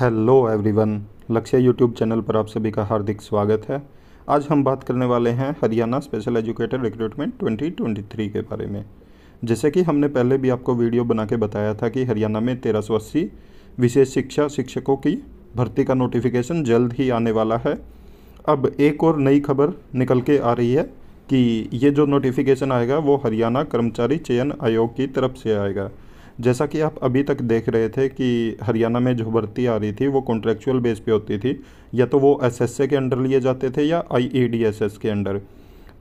hello everyone Lakshya YouTube channel पर आप सभी का हार्दिक स्वागत है आज हम बात करने वाले हैं हरियाणा स्पेशल एजुकेटर रिक्रूटमेंट 2023 के बारे में जैसे कि हमने पहले भी आपको वीडियो बना के बताया था कि हरियाणा में तेरह विशेष शिक्षा शिक्षकों की भर्ती का नोटिफिकेशन जल्द ही आने वाला है अब एक और नई खबर निकल के आ रही है कि ये जो नोटिफिकेशन आएगा वो हरियाणा कर्मचारी चयन आयोग की तरफ से आएगा जैसा कि आप अभी तक देख रहे थे कि हरियाणा में जो भर्ती आ रही थी वो कॉन्ट्रेक्चुअल बेस पे होती थी या तो वो एसएसए के अंडर लिए जाते थे या आईईडीएसएस e के अंडर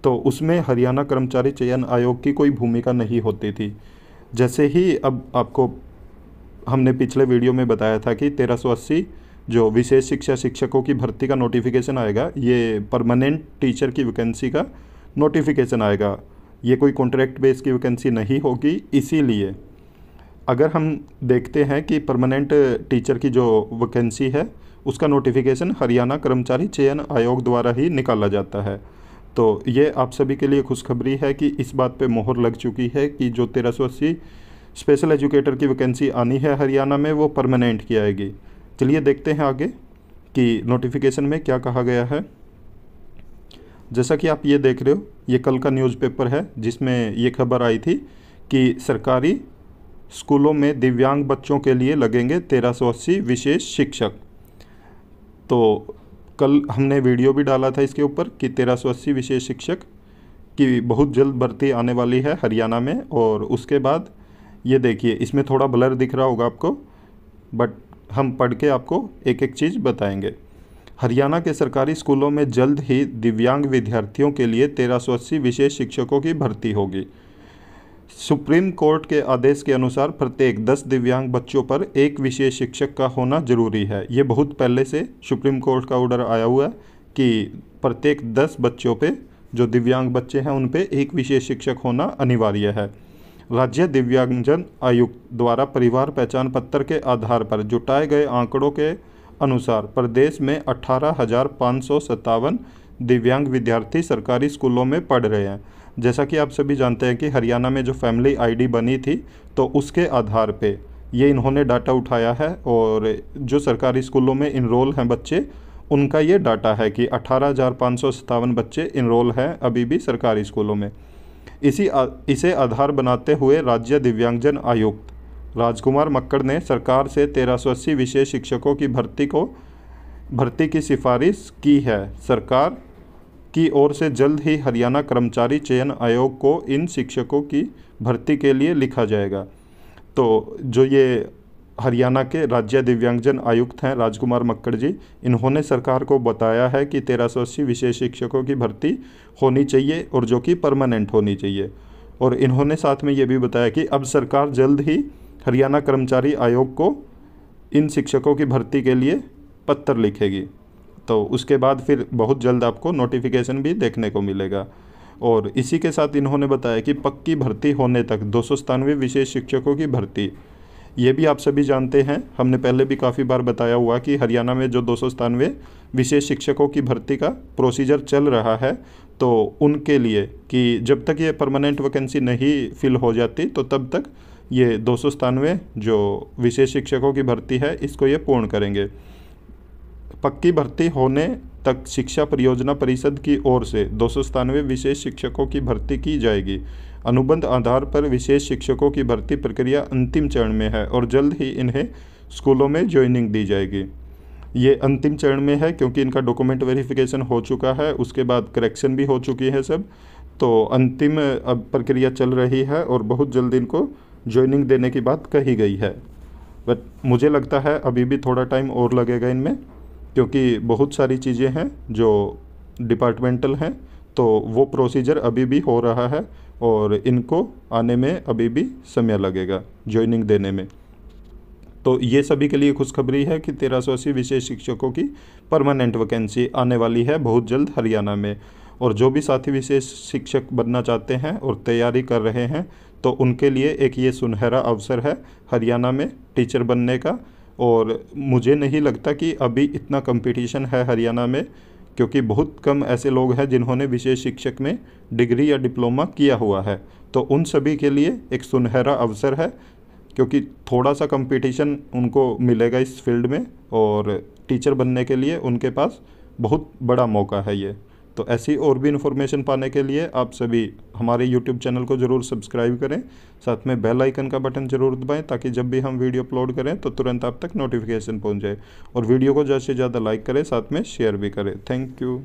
तो उसमें हरियाणा कर्मचारी चयन आयोग की कोई भूमिका नहीं होती थी जैसे ही अब आपको हमने पिछले वीडियो में बताया था कि तेरह जो विशेष शिक्षा शिक्षकों की भर्ती का नोटिफिकेशन आएगा ये परमानेंट टीचर की वैकेंसी का नोटिफिकेशन आएगा ये कोई कॉन्ट्रैक्ट बेस की वैकेंसी नहीं होगी इसीलिए अगर हम देखते हैं कि परमानेंट टीचर की जो वैकेंसी है उसका नोटिफिकेशन हरियाणा कर्मचारी चयन आयोग द्वारा ही निकाला जाता है तो ये आप सभी के लिए खुशखबरी है कि इस बात पे मोहर लग चुकी है कि जो तेरह सौ अस्सी स्पेशल एजुकेटर की वैकेंसी आनी है हरियाणा में वो परमानेंट की आएगी चलिए देखते हैं आगे कि नोटिफिकेशन में क्या कहा गया है जैसा कि आप ये देख रहे हो ये कल का न्यूज़पेपर है जिसमें ये खबर आई थी कि सरकारी स्कूलों में दिव्यांग बच्चों के लिए लगेंगे तेरह सौ अस्सी विशेष शिक्षक तो कल हमने वीडियो भी डाला था इसके ऊपर कि तेरह सौ अस्सी विशेष शिक्षक की बहुत जल्द भर्ती आने वाली है हरियाणा में और उसके बाद ये देखिए इसमें थोड़ा ब्लर दिख रहा होगा आपको बट हम पढ़ के आपको एक एक चीज़ बताएंगे हरियाणा के सरकारी स्कूलों में जल्द ही दिव्यांग विद्यार्थियों के लिए तेरह सौ अस्सी विशेष शिक्षकों की भर्ती होगी सुप्रीम कोर्ट के आदेश के अनुसार प्रत्येक 10 दिव्यांग बच्चों पर एक विशेष शिक्षक का होना जरूरी है ये बहुत पहले से सुप्रीम कोर्ट का ऑर्डर आया हुआ है कि प्रत्येक 10 बच्चों पे जो दिव्यांग बच्चे हैं उन पे एक विशेष शिक्षक होना अनिवार्य है राज्य दिव्यांगजन आयुक्त द्वारा परिवार पहचान पत्र के आधार पर जुटाए गए आंकड़ों के अनुसार प्रदेश में अठारह दिव्यांग विद्यार्थी सरकारी स्कूलों में पढ़ रहे हैं जैसा कि आप सभी जानते हैं कि हरियाणा में जो फैमिली आईडी बनी थी तो उसके आधार पे ये इन्होंने डाटा उठाया है और जो सरकारी स्कूलों में इनरोल हैं बच्चे उनका ये डाटा है कि अठारह बच्चे इनरोल हैं अभी भी सरकारी स्कूलों में इसी आ, इसे आधार बनाते हुए राज्य दिव्यांगजन आयुक्त राजकुमार मक्कड़ ने सरकार से तेरह विशेष शिक्षकों की भर्ती को भर्ती की सिफारिश की है सरकार की ओर से जल्द ही हरियाणा कर्मचारी चयन आयोग को इन शिक्षकों की भर्ती के लिए लिखा जाएगा तो जो ये हरियाणा के राज्य दिव्यांगजन आयुक्त हैं राजकुमार मक्कड़ जी इन्होंने सरकार को बताया है कि तेरह सौ अस्सी विशेष शिक्षकों की भर्ती होनी चाहिए और जो कि परमानेंट होनी चाहिए और इन्होंने साथ में ये भी बताया कि अब सरकार जल्द ही हरियाणा कर्मचारी आयोग को इन शिक्षकों की भर्ती के लिए पत्र लिखेगी तो उसके बाद फिर बहुत जल्द आपको नोटिफिकेशन भी देखने को मिलेगा और इसी के साथ इन्होंने बताया कि पक्की भर्ती होने तक दो विशेष शिक्षकों की भर्ती ये भी आप सभी जानते हैं हमने पहले भी काफ़ी बार बताया हुआ कि हरियाणा में जो दो विशेष शिक्षकों की भर्ती का प्रोसीजर चल रहा है तो उनके लिए कि जब तक ये परमानेंट वैकेंसी नहीं फिल हो जाती तो तब तक ये दो जो विशेष शिक्षकों की भर्ती है इसको ये पूर्ण करेंगे पक्की भर्ती होने तक शिक्षा परियोजना परिषद की ओर से दो विशेष शिक्षकों की भर्ती की जाएगी अनुबंध आधार पर विशेष शिक्षकों की भर्ती प्रक्रिया अंतिम चरण में है और जल्द ही इन्हें स्कूलों में ज्वाइनिंग दी जाएगी ये अंतिम चरण में है क्योंकि इनका डॉक्यूमेंट वेरिफिकेशन हो चुका है उसके बाद करेक्शन भी हो चुकी है सब तो अंतिम अब प्रक्रिया चल रही है और बहुत जल्द इनको ज्वाइनिंग देने की बात कही गई है बट मुझे लगता है अभी भी थोड़ा टाइम और लगेगा इनमें क्योंकि बहुत सारी चीज़ें हैं जो डिपार्टमेंटल हैं तो वो प्रोसीजर अभी भी हो रहा है और इनको आने में अभी भी समय लगेगा ज्वाइनिंग देने में तो ये सभी के लिए खुशखबरी है कि तेरह सौ अस्सी विशेष शिक्षकों की परमानेंट वैकेंसी आने वाली है बहुत जल्द हरियाणा में और जो भी साथी विशेष शिक्षक बनना चाहते हैं और तैयारी कर रहे हैं तो उनके लिए एक ये सुनहरा अवसर है हरियाणा में टीचर बनने का और मुझे नहीं लगता कि अभी इतना कंपटीशन है हरियाणा में क्योंकि बहुत कम ऐसे लोग हैं जिन्होंने विशेष शिक्षक में डिग्री या डिप्लोमा किया हुआ है तो उन सभी के लिए एक सुनहरा अवसर है क्योंकि थोड़ा सा कंपटीशन उनको मिलेगा इस फील्ड में और टीचर बनने के लिए उनके पास बहुत बड़ा मौका है ये तो ऐसी और भी इन्फॉर्मेशन पाने के लिए आप सभी हमारे यूट्यूब चैनल को ज़रूर सब्सक्राइब करें साथ में बेल आइकन का बटन ज़रूर दबाएं ताकि जब भी हम वीडियो अपलोड करें तो तुरंत आप तक नोटिफिकेशन पहुंच जाए और वीडियो को ज़्यादा से ज़्यादा लाइक करें साथ में शेयर भी करें थैंक यू